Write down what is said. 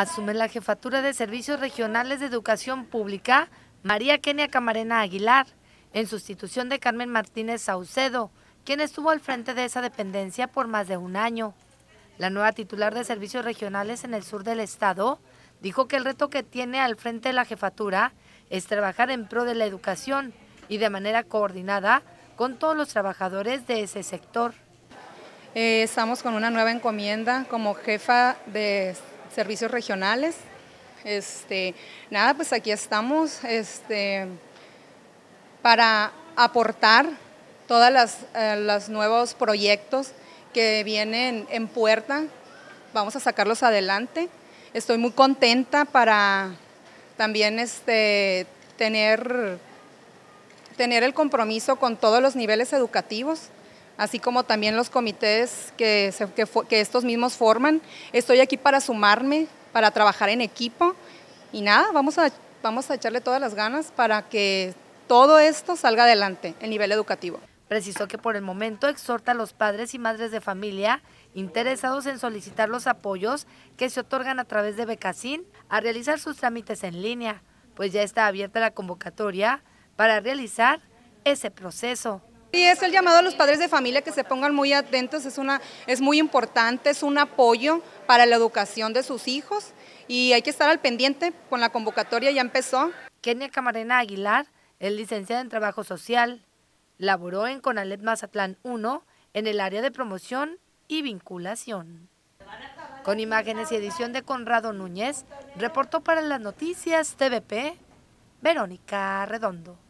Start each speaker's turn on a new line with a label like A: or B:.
A: asume la jefatura de Servicios Regionales de Educación Pública María Kenia Camarena Aguilar, en sustitución de Carmen Martínez Saucedo, quien estuvo al frente de esa dependencia por más de un año. La nueva titular de Servicios Regionales en el sur del estado dijo que el reto que tiene al frente de la jefatura es trabajar en pro de la educación y de manera coordinada con todos los trabajadores
B: de ese sector. Eh, estamos con una nueva encomienda como jefa de servicios regionales. Este, nada, pues aquí estamos este, para aportar todas las, eh, los nuevos proyectos que vienen en puerta. Vamos a sacarlos adelante. Estoy muy contenta para también este, tener, tener el compromiso con todos los niveles educativos así como también los comités que, estos mismos forman. Estoy aquí para sumarme, para trabajar en equipo y nada, vamos a, vamos a echarle todas las ganas para que todo esto salga adelante, el nivel educativo. Precisó que por el
A: momento exhorta a los padres y madres de familia interesados en solicitar los apoyos que se otorgan a través de Becasín a realizar sus trámites en línea, pues ya está abierta
B: la convocatoria para realizar ese proceso. Y es el llamado a los padres de familia que se pongan muy atentos, es, una, es muy importante, es un apoyo para la educación de sus hijos y hay que estar al pendiente con la convocatoria, ya empezó. Kenia
A: Camarena Aguilar es licenciada en Trabajo Social, laboró en Conalet Mazatlán 1 en el área de promoción y vinculación. Con imágenes y edición de Conrado Núñez, reportó para las noticias TVP Verónica Redondo.